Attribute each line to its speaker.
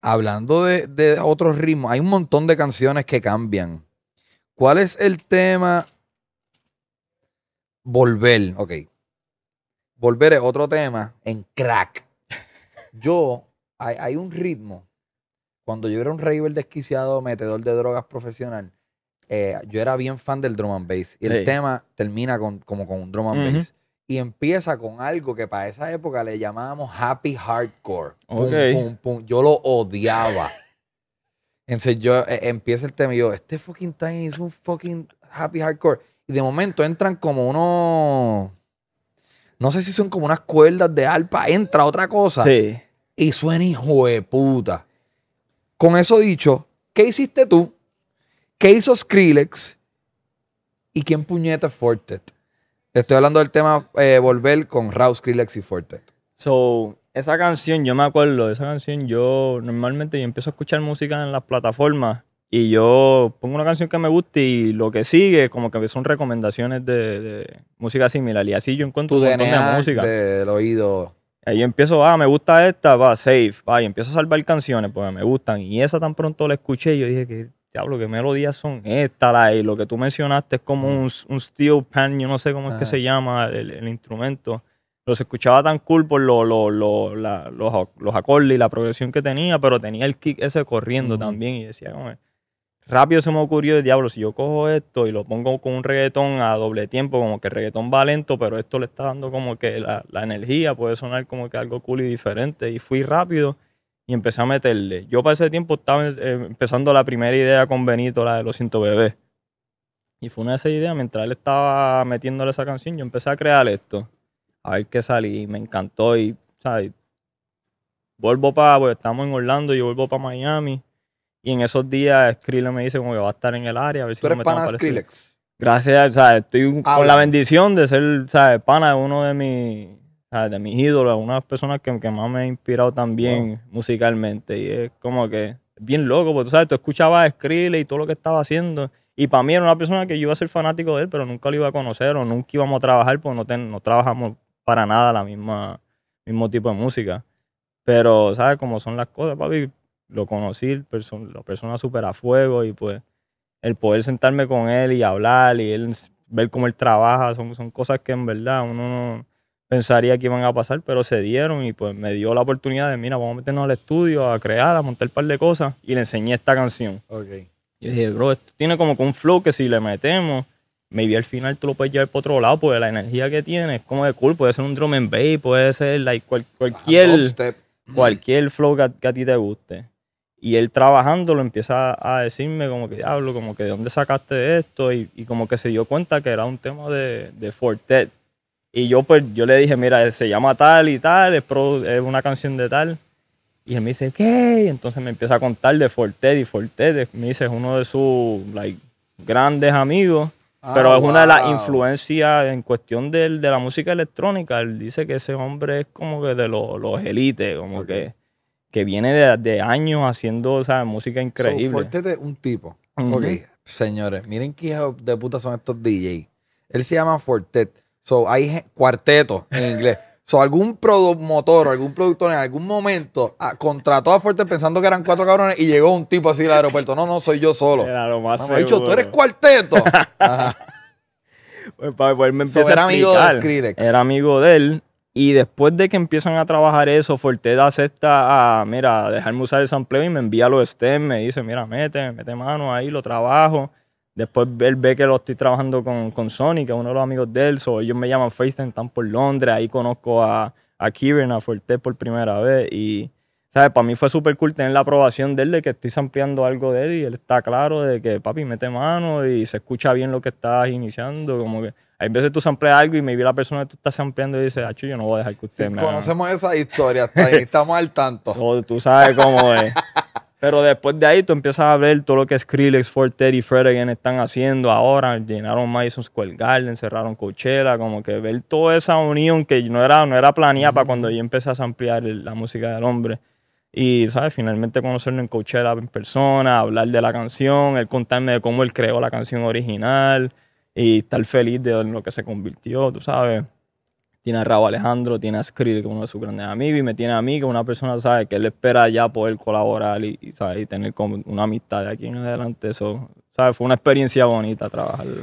Speaker 1: hablando de, de otros ritmos, hay un montón de canciones que cambian. ¿Cuál es el tema? Volver, ok. Volver es otro tema en crack. Yo, hay, un ritmo. Cuando yo era un raver desquiciado, metedor de drogas profesional, eh, yo era bien fan del drum and bass. Y el tema termina con, como con un drum and bass y empieza con algo que para esa época le llamábamos happy hardcore. Yo lo odiaba. Entonces yo eh, empieza el tema y yo, este fucking time es un fucking happy hardcore. Y de momento entran como unos. No sé si son como unas cuerdas de alpa. Entra otra cosa. Sí. Y suena hijo de puta. Con eso dicho, ¿qué hiciste tú? ¿Qué hizo Skrillex? ¿Y quién puñeta Fortet? estoy hablando del tema eh, Volver con Rouse, Skrillex y So, esa canción, yo me acuerdo, de esa canción yo normalmente
Speaker 2: yo empiezo a escuchar música en las plataformas y yo pongo una canción que me guste y lo que sigue como que son recomendaciones de, música similar y así yo encuentro un montón música. del oído. Ahí yo empiezo, ah, me gusta esta, va, safe, va, y empiezo a salvar canciones porque me gustan. Y esa tan pronto la escuché y yo dije que diablo, qué melodías son estas, y lo que tú mencionaste es como un, un steel pan, yo no sé cómo es que se llama el, instrumento. los escuchaba tan cool por lo, los, acordes y la progresión que tenía, pero tenía el kick ese corriendo también. Y decía, rápido se me ocurrió, diablo, si yo cojo esto y lo pongo con un reggaetón a doble tiempo, como que el reggaetón va lento, pero esto le está dando como que la, la energía, puede sonar como que algo cool y diferente. Y fui rápido y empecé a meterle. Yo para ese tiempo estaba eh, empezando la primera idea con Benito, la de Los Ciento bebés. Y fue una de esas ideas, mientras él estaba metiéndole esa canción, yo empecé a crear esto. A ver qué salí, me encantó y, ¿sabes? Vuelvo para, pues, estamos en Orlando, yo vuelvo para Miami. Y en esos días Skrillex me dice como que va a estar en el área. A ver si ¿Tú eres me Skrillex? Gracias, Estoy ah, con la bendición de ser, ¿sabes? Pana de uno de mis de mis ídolos, una personas que, que más me ha inspirado también musicalmente. Y es como que bien loco, porque tú sabes, tú escuchabas a y todo lo que estaba haciendo. Y para mí era una persona que yo iba a ser fanático de él, pero nunca lo iba a conocer o nunca íbamos a trabajar porque no, no trabajamos para nada la misma mismo tipo de música. Pero, ¿sabes cómo son las cosas, papi? Lo conocí, la persona súper a fuego y pues el poder sentarme con él y hablar y él ver cómo él trabaja, son, son cosas que en verdad uno pensaría que iban a pasar, pero se dieron y pues me dio la oportunidad de, mira, vamos a meternos al estudio, a crear, a montar un par de cosas y le enseñé esta canción. Okay. yo dije, bro, esto tiene como que un flow que si le metemos, me vi al final tú lo puedes llevar por otro lado, pues la energía que tiene es como de cool, puede ser un drum and bass, puede ser like, cualquier, mm. cualquier flow que, a ti te guste. Y él trabajando lo empieza a decirme como que diablo, como que de dónde sacaste esto y, como que se dio cuenta que era un tema de, de y yo pues yo le dije, mira, se llama tal y tal, es, una canción de tal. Y él me dice, ¿qué? entonces me empieza a contar de Fortet y Fortet, me dice, es uno de sus like, grandes amigos. Ah, pero es una de las influencias en cuestión de, la música electrónica. Él dice que ese hombre es como que de los, los elites, como que, que viene de, años
Speaker 1: haciendo o música increíble. So, Fortet es un tipo. Ok, señores, miren qué de puta son estos DJs. Él se llama Fortet So, hay cuarteto en inglés. So, algún promotor o algún productor en algún momento ah, contrató a Fuerte pensando que eran cuatro cabrones y llegó un tipo así al aeropuerto. No, no, soy yo solo. Era lo más dicho, tú eres cuarteto. Pues era amigo de Skrillex.
Speaker 2: Era amigo de él. Y después de que empiezan a trabajar eso, Fuerte acepta a, mira, dejarme usar el sampleo y me envía los stems, me dice, mira, mete, mete mano ahí, lo trabajo. Después él ve que lo estoy trabajando con, con Sony, que es uno de los amigos de él. ellos me llaman FaceTime, están por Londres. Ahí conozco a, a Kieran, a Forte por primera vez. Y, ¿sabes? Para mí fue súper cool tener la aprobación de él, de que estoy sampleando algo de él. Y él está claro de que, papi, mete mano y se escucha bien lo que estás iniciando. Como que hay veces tú sampleas algo y me vi la persona que tú estás sampleando y dices, ah, yo no voy a dejar que usted me Conocemos
Speaker 1: esa está ahí,
Speaker 2: estamos al tanto. tú sabes cómo es. Pero después de ahí tú empiezas a ver todo lo que Skrillex, Teddy y Fred again están haciendo ahora. Llenaron Madison Square Garden, cerraron Coachella, como que ver toda esa unión que no era, no era planeada para cuando yo empecé a ampliar la música del hombre. Y, ¿sabes? Finalmente conocerlo en Coachella en persona, hablar de la canción, él contarme de cómo él creó la canción original y estar feliz de lo que se convirtió, tú sabes tiene a Raúl Alejandro, tiene a Skrill, que es uno de sus grandes amigos, y me tiene a mí, que es una persona, Que él espera ya poder colaborar y, tener como una amistad de aquí en adelante. Eso, ¿sabes? Fue una experiencia bonita trabajar